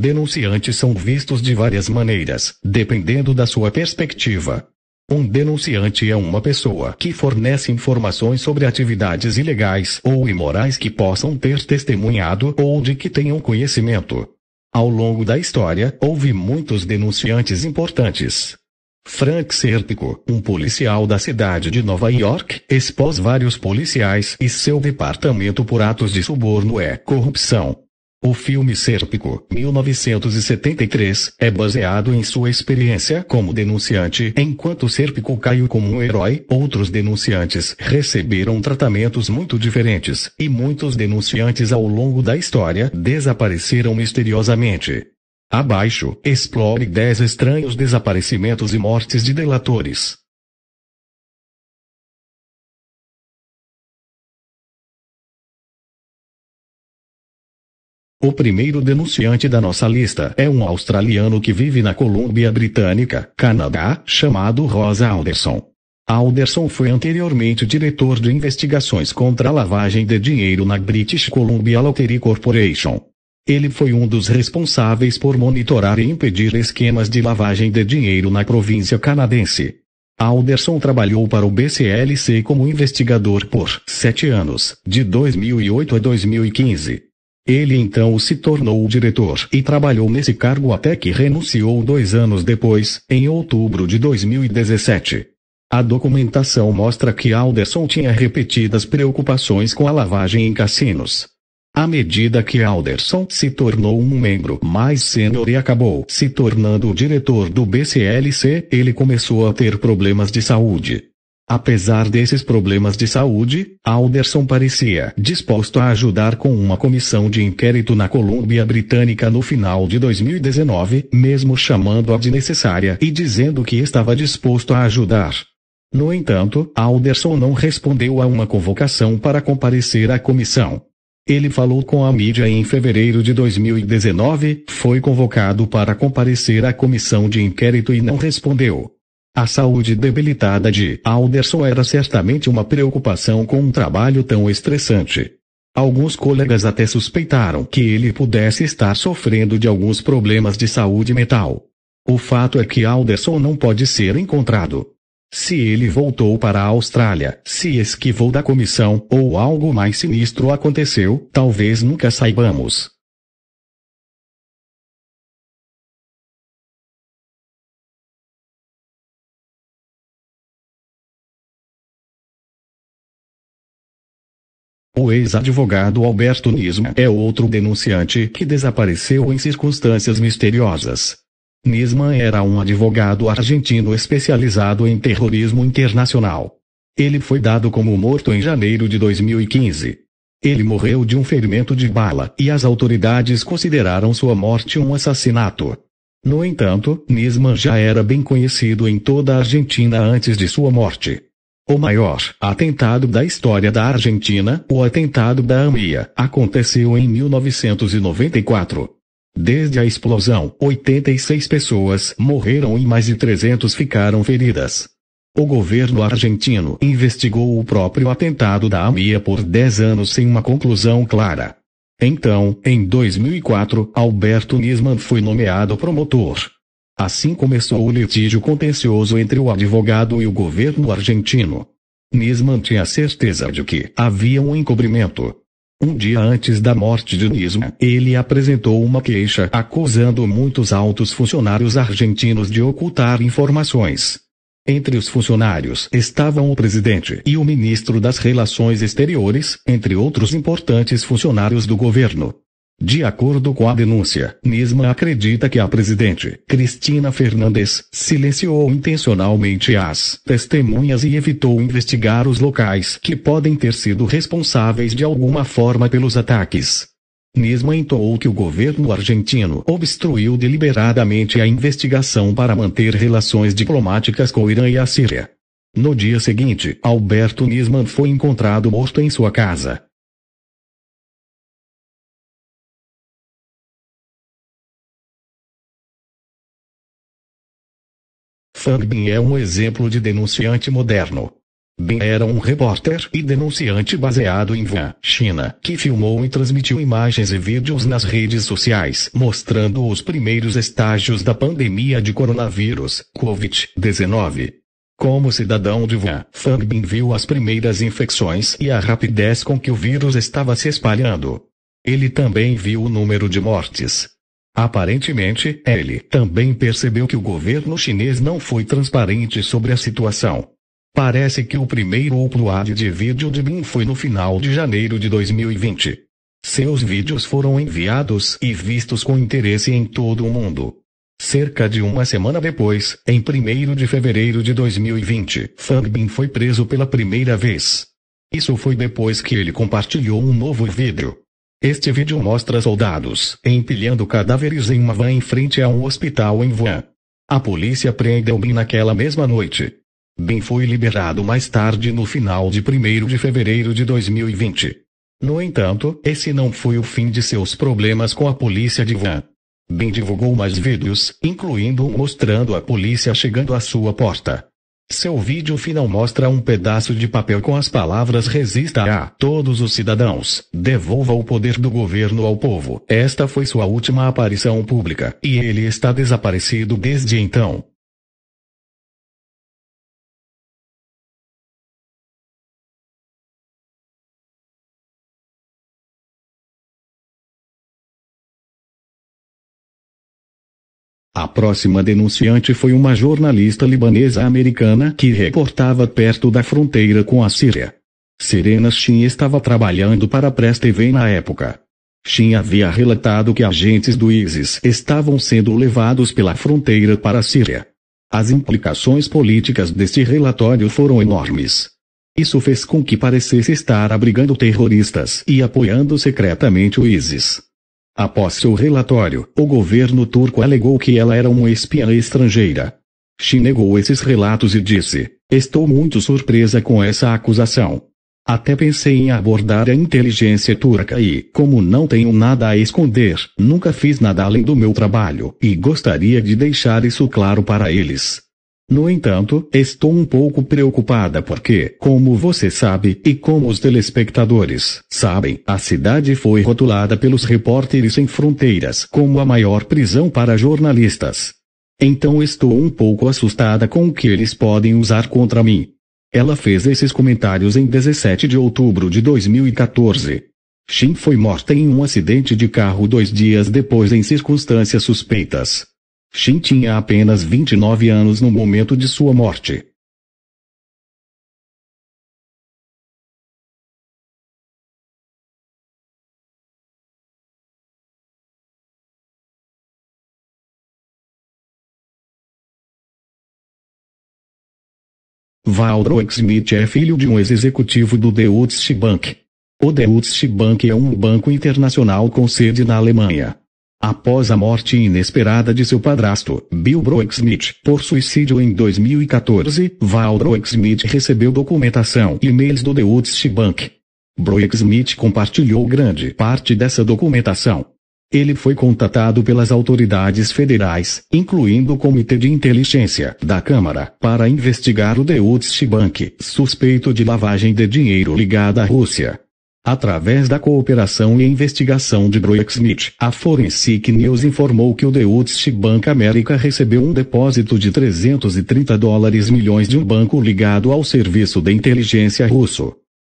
Denunciantes são vistos de várias maneiras, dependendo da sua perspectiva. Um denunciante é uma pessoa que fornece informações sobre atividades ilegais ou imorais que possam ter testemunhado ou de que tenham conhecimento. Ao longo da história, houve muitos denunciantes importantes. Frank Serpico, um policial da cidade de Nova York, expôs vários policiais e seu departamento por atos de suborno é corrupção. O filme Sérpico, 1973, é baseado em sua experiência como denunciante. Enquanto Sérpico caiu como um herói, outros denunciantes receberam tratamentos muito diferentes, e muitos denunciantes ao longo da história desapareceram misteriosamente. Abaixo, explore 10 estranhos desaparecimentos e mortes de delatores. O primeiro denunciante da nossa lista é um australiano que vive na Colômbia Britânica, Canadá, chamado Rosa Alderson. Alderson foi anteriormente diretor de investigações contra a lavagem de dinheiro na British Columbia Lottery Corporation. Ele foi um dos responsáveis por monitorar e impedir esquemas de lavagem de dinheiro na província canadense. Alderson trabalhou para o BCLC como investigador por sete anos, de 2008 a 2015. Ele então se tornou o diretor e trabalhou nesse cargo até que renunciou dois anos depois, em outubro de 2017. A documentação mostra que Alderson tinha repetidas preocupações com a lavagem em cassinos. À medida que Alderson se tornou um membro mais sênior e acabou se tornando o diretor do BCLC, ele começou a ter problemas de saúde. Apesar desses problemas de saúde, Alderson parecia disposto a ajudar com uma comissão de inquérito na Colômbia Britânica no final de 2019, mesmo chamando-a de necessária e dizendo que estava disposto a ajudar. No entanto, Alderson não respondeu a uma convocação para comparecer à comissão. Ele falou com a mídia em fevereiro de 2019, foi convocado para comparecer à comissão de inquérito e não respondeu. A saúde debilitada de Alderson era certamente uma preocupação com um trabalho tão estressante. Alguns colegas até suspeitaram que ele pudesse estar sofrendo de alguns problemas de saúde mental. O fato é que Alderson não pode ser encontrado. Se ele voltou para a Austrália, se esquivou da comissão, ou algo mais sinistro aconteceu, talvez nunca saibamos. O ex-advogado Alberto Nisma é outro denunciante que desapareceu em circunstâncias misteriosas. Nisman era um advogado argentino especializado em terrorismo internacional. Ele foi dado como morto em janeiro de 2015. Ele morreu de um ferimento de bala e as autoridades consideraram sua morte um assassinato. No entanto, Nisman já era bem conhecido em toda a Argentina antes de sua morte. O maior atentado da história da Argentina, o atentado da AMIA, aconteceu em 1994. Desde a explosão, 86 pessoas morreram e mais de 300 ficaram feridas. O governo argentino investigou o próprio atentado da AMIA por 10 anos sem uma conclusão clara. Então, em 2004, Alberto Nisman foi nomeado promotor Assim começou o litígio contencioso entre o advogado e o governo argentino. Nisman tinha certeza de que havia um encobrimento. Um dia antes da morte de Nisman, ele apresentou uma queixa acusando muitos altos funcionários argentinos de ocultar informações. Entre os funcionários estavam o presidente e o ministro das Relações Exteriores, entre outros importantes funcionários do governo. De acordo com a denúncia, Nisma acredita que a presidente, Cristina Fernandes, silenciou intencionalmente as testemunhas e evitou investigar os locais que podem ter sido responsáveis de alguma forma pelos ataques. Nisma entoou que o governo argentino obstruiu deliberadamente a investigação para manter relações diplomáticas com o Irã e a Síria. No dia seguinte, Alberto Nisman foi encontrado morto em sua casa, Fang Bin é um exemplo de denunciante moderno. Bin era um repórter e denunciante baseado em Wuhan, China, que filmou e transmitiu imagens e vídeos nas redes sociais mostrando os primeiros estágios da pandemia de coronavírus, Covid-19. Como cidadão de Wuhan, Fang Bin viu as primeiras infecções e a rapidez com que o vírus estava se espalhando. Ele também viu o número de mortes, Aparentemente, ele também percebeu que o governo chinês não foi transparente sobre a situação. Parece que o primeiro upload de vídeo de Bin foi no final de janeiro de 2020. Seus vídeos foram enviados e vistos com interesse em todo o mundo. Cerca de uma semana depois, em 1 de fevereiro de 2020, Fang Bin foi preso pela primeira vez. Isso foi depois que ele compartilhou um novo vídeo. Este vídeo mostra soldados empilhando cadáveres em uma van em frente a um hospital em Wuhan. A polícia prendeu Bin naquela mesma noite. Bin foi liberado mais tarde no final de 1 de fevereiro de 2020. No entanto, esse não foi o fim de seus problemas com a polícia de Wuhan. Bin divulgou mais vídeos, incluindo um mostrando a polícia chegando à sua porta. Seu vídeo final mostra um pedaço de papel com as palavras resista a todos os cidadãos, devolva o poder do governo ao povo. Esta foi sua última aparição pública, e ele está desaparecido desde então. A próxima denunciante foi uma jornalista libanesa americana que reportava perto da fronteira com a Síria. Serena Shin estava trabalhando para a Press TV na época. Shin havia relatado que agentes do ISIS estavam sendo levados pela fronteira para a Síria. As implicações políticas deste relatório foram enormes. Isso fez com que parecesse estar abrigando terroristas e apoiando secretamente o ISIS. Após seu relatório, o governo turco alegou que ela era uma espiã estrangeira. Xi negou esses relatos e disse: Estou muito surpresa com essa acusação. Até pensei em abordar a inteligência turca e, como não tenho nada a esconder, nunca fiz nada além do meu trabalho, e gostaria de deixar isso claro para eles. No entanto, estou um pouco preocupada porque, como você sabe, e como os telespectadores sabem, a cidade foi rotulada pelos repórteres sem fronteiras como a maior prisão para jornalistas. Então estou um pouco assustada com o que eles podem usar contra mim. Ela fez esses comentários em 17 de outubro de 2014. Shin foi morta em um acidente de carro dois dias depois em circunstâncias suspeitas. Shin tinha apenas 29 anos no momento de sua morte. Waldrock Smith é filho de um ex-executivo do Deutsche Bank. O Deutsche Bank é um banco internacional com sede na Alemanha. Após a morte inesperada de seu padrasto, Bill Brooksmith, por suicídio em 2014, Val Brooksmith recebeu documentação e e-mails do Deutsche Bank. Brooksmith compartilhou grande parte dessa documentação. Ele foi contatado pelas autoridades federais, incluindo o Comitê de Inteligência da Câmara, para investigar o Deutsche Bank, suspeito de lavagem de dinheiro ligada à Rússia. Através da cooperação e investigação de Broexnit, a Forensic News informou que o Deutsche Bank América recebeu um depósito de 330 dólares milhões de um banco ligado ao serviço de inteligência russo.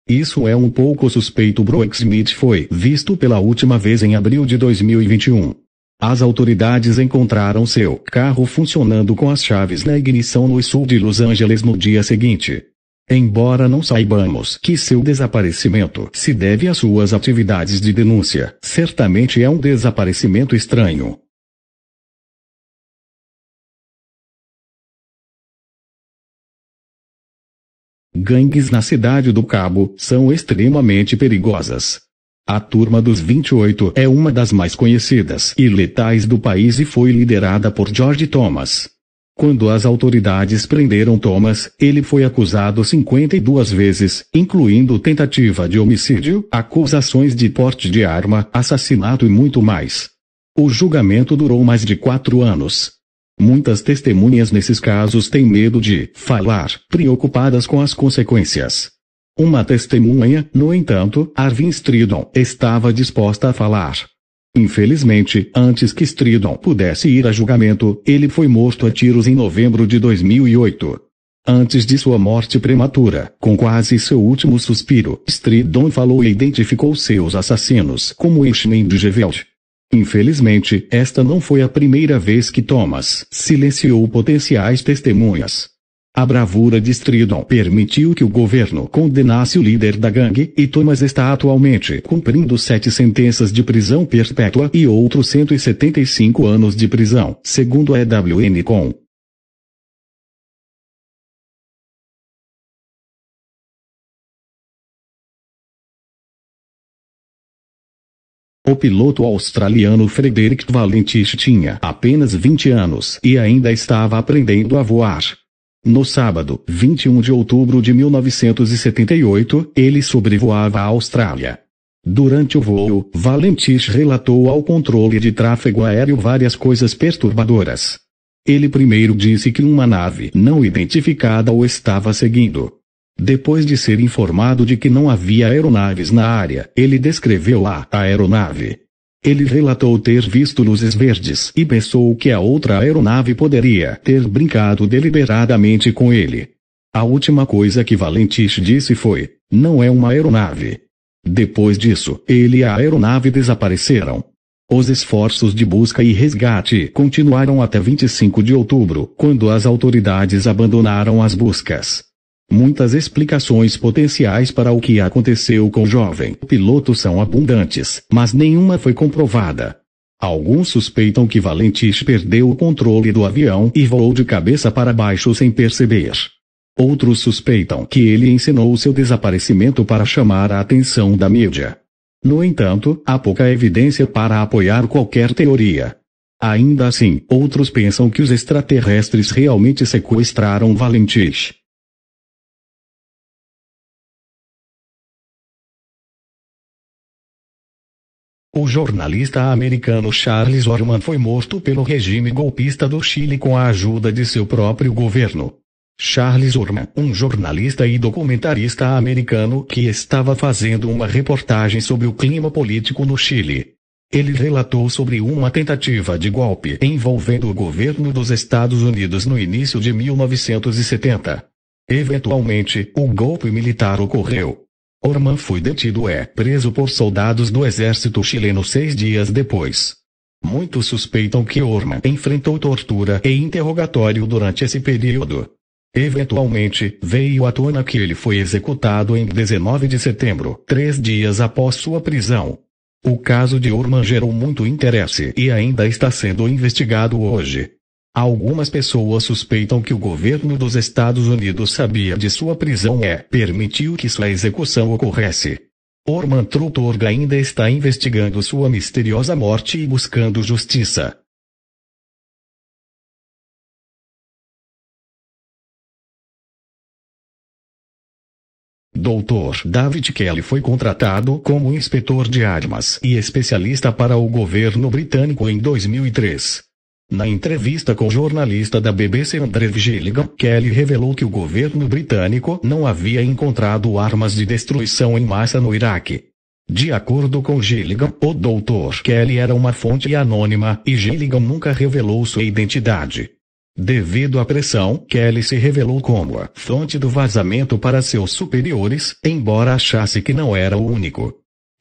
Isso é um pouco suspeito. Broexnit foi visto pela última vez em abril de 2021. As autoridades encontraram seu carro funcionando com as chaves na ignição no sul de Los Angeles no dia seguinte. Embora não saibamos que seu desaparecimento se deve às suas atividades de denúncia, certamente é um desaparecimento estranho. Gangues na cidade do Cabo são extremamente perigosas. A Turma dos 28 é uma das mais conhecidas e letais do país e foi liderada por George Thomas. Quando as autoridades prenderam Thomas, ele foi acusado 52 vezes, incluindo tentativa de homicídio, acusações de porte de arma, assassinato e muito mais. O julgamento durou mais de quatro anos. Muitas testemunhas nesses casos têm medo de falar, preocupadas com as consequências. Uma testemunha, no entanto, Arvin Stridon, estava disposta a falar. Infelizmente, antes que Stridon pudesse ir a julgamento, ele foi morto a tiros em novembro de 2008. Antes de sua morte prematura, com quase seu último suspiro, Stridon falou e identificou seus assassinos como Ishmael de Geveld. Infelizmente, esta não foi a primeira vez que Thomas silenciou potenciais testemunhas. A bravura de Stridon permitiu que o governo condenasse o líder da gangue, e Thomas está atualmente cumprindo sete sentenças de prisão perpétua e outros 175 anos de prisão, segundo a ewn O piloto australiano Frederick Valentich tinha apenas 20 anos e ainda estava aprendendo a voar. No sábado, 21 de outubro de 1978, ele sobrevoava a Austrália. Durante o voo, Valentich relatou ao controle de tráfego aéreo várias coisas perturbadoras. Ele primeiro disse que uma nave não identificada o estava seguindo. Depois de ser informado de que não havia aeronaves na área, ele descreveu a aeronave. Ele relatou ter visto luzes verdes e pensou que a outra aeronave poderia ter brincado deliberadamente com ele. A última coisa que Valentich disse foi: não é uma aeronave. Depois disso, ele e a aeronave desapareceram. Os esforços de busca e resgate continuaram até 25 de outubro, quando as autoridades abandonaram as buscas. Muitas explicações potenciais para o que aconteceu com o jovem piloto são abundantes, mas nenhuma foi comprovada. Alguns suspeitam que Valentich perdeu o controle do avião e voou de cabeça para baixo sem perceber. Outros suspeitam que ele ensinou seu desaparecimento para chamar a atenção da mídia. No entanto, há pouca evidência para apoiar qualquer teoria. Ainda assim, outros pensam que os extraterrestres realmente sequestraram Valentich. O jornalista americano Charles Orman foi morto pelo regime golpista do Chile com a ajuda de seu próprio governo. Charles Orman, um jornalista e documentarista americano que estava fazendo uma reportagem sobre o clima político no Chile. Ele relatou sobre uma tentativa de golpe envolvendo o governo dos Estados Unidos no início de 1970. Eventualmente, o golpe militar ocorreu, Orman foi detido e é preso por soldados do exército chileno seis dias depois. Muitos suspeitam que Orman enfrentou tortura e interrogatório durante esse período. Eventualmente, veio à tona que ele foi executado em 19 de setembro, três dias após sua prisão. O caso de Orman gerou muito interesse e ainda está sendo investigado hoje. Algumas pessoas suspeitam que o governo dos Estados Unidos sabia de sua prisão e permitiu que sua execução ocorresse. Orman Truthorg ainda está investigando sua misteriosa morte e buscando justiça. Dr. David Kelly foi contratado como inspetor de armas e especialista para o governo britânico em 2003. Na entrevista com o jornalista da BBC André Gilligan, Kelly revelou que o governo britânico não havia encontrado armas de destruição em massa no Iraque. De acordo com Gilligan, o Dr. Kelly era uma fonte anônima e Gilligan nunca revelou sua identidade. Devido à pressão, Kelly se revelou como a fonte do vazamento para seus superiores, embora achasse que não era o único.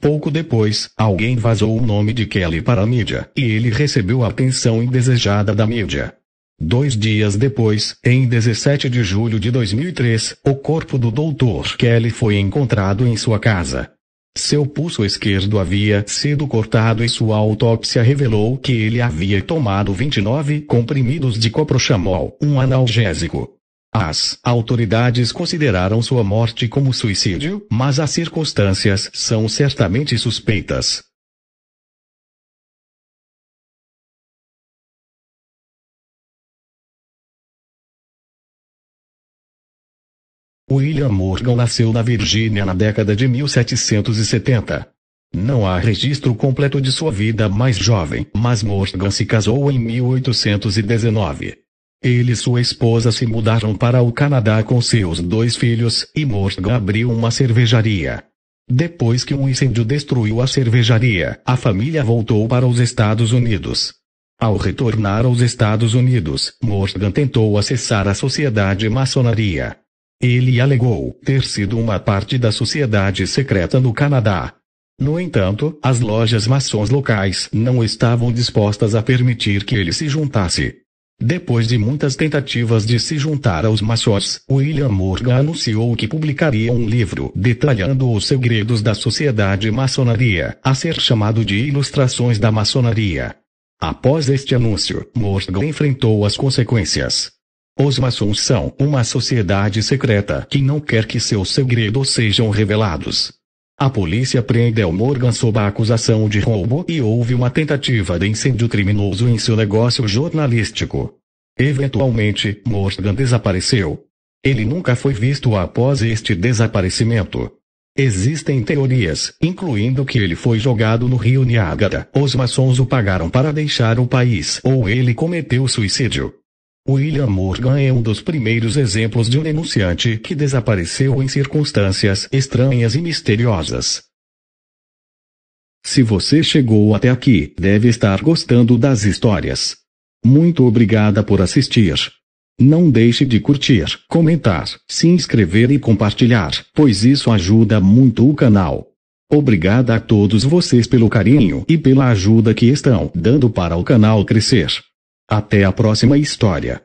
Pouco depois, alguém vazou o nome de Kelly para a mídia, e ele recebeu a atenção indesejada da mídia. Dois dias depois, em 17 de julho de 2003, o corpo do Dr. Kelly foi encontrado em sua casa. Seu pulso esquerdo havia sido cortado e sua autópsia revelou que ele havia tomado 29 comprimidos de coproxamol, um analgésico. As autoridades consideraram sua morte como suicídio, mas as circunstâncias são certamente suspeitas. William Morgan nasceu na Virgínia na década de 1770. Não há registro completo de sua vida mais jovem, mas Morgan se casou em 1819. Ele e sua esposa se mudaram para o Canadá com seus dois filhos, e Morgan abriu uma cervejaria. Depois que um incêndio destruiu a cervejaria, a família voltou para os Estados Unidos. Ao retornar aos Estados Unidos, Morgan tentou acessar a sociedade maçonaria. Ele alegou ter sido uma parte da sociedade secreta no Canadá. No entanto, as lojas maçons locais não estavam dispostas a permitir que ele se juntasse. Depois de muitas tentativas de se juntar aos maçons, William Morgan anunciou que publicaria um livro detalhando os segredos da sociedade maçonaria, a ser chamado de Ilustrações da Maçonaria. Após este anúncio, Morgan enfrentou as consequências. Os maçons são uma sociedade secreta que não quer que seus segredos sejam revelados. A polícia prendeu Morgan sob a acusação de roubo e houve uma tentativa de incêndio criminoso em seu negócio jornalístico. Eventualmente, Morgan desapareceu. Ele nunca foi visto após este desaparecimento. Existem teorias, incluindo que ele foi jogado no rio Niágara, os maçons o pagaram para deixar o país ou ele cometeu suicídio. William Morgan é um dos primeiros exemplos de um denunciante que desapareceu em circunstâncias estranhas e misteriosas. Se você chegou até aqui, deve estar gostando das histórias. Muito obrigada por assistir. Não deixe de curtir, comentar, se inscrever e compartilhar, pois isso ajuda muito o canal. Obrigada a todos vocês pelo carinho e pela ajuda que estão dando para o canal crescer. Até a próxima história.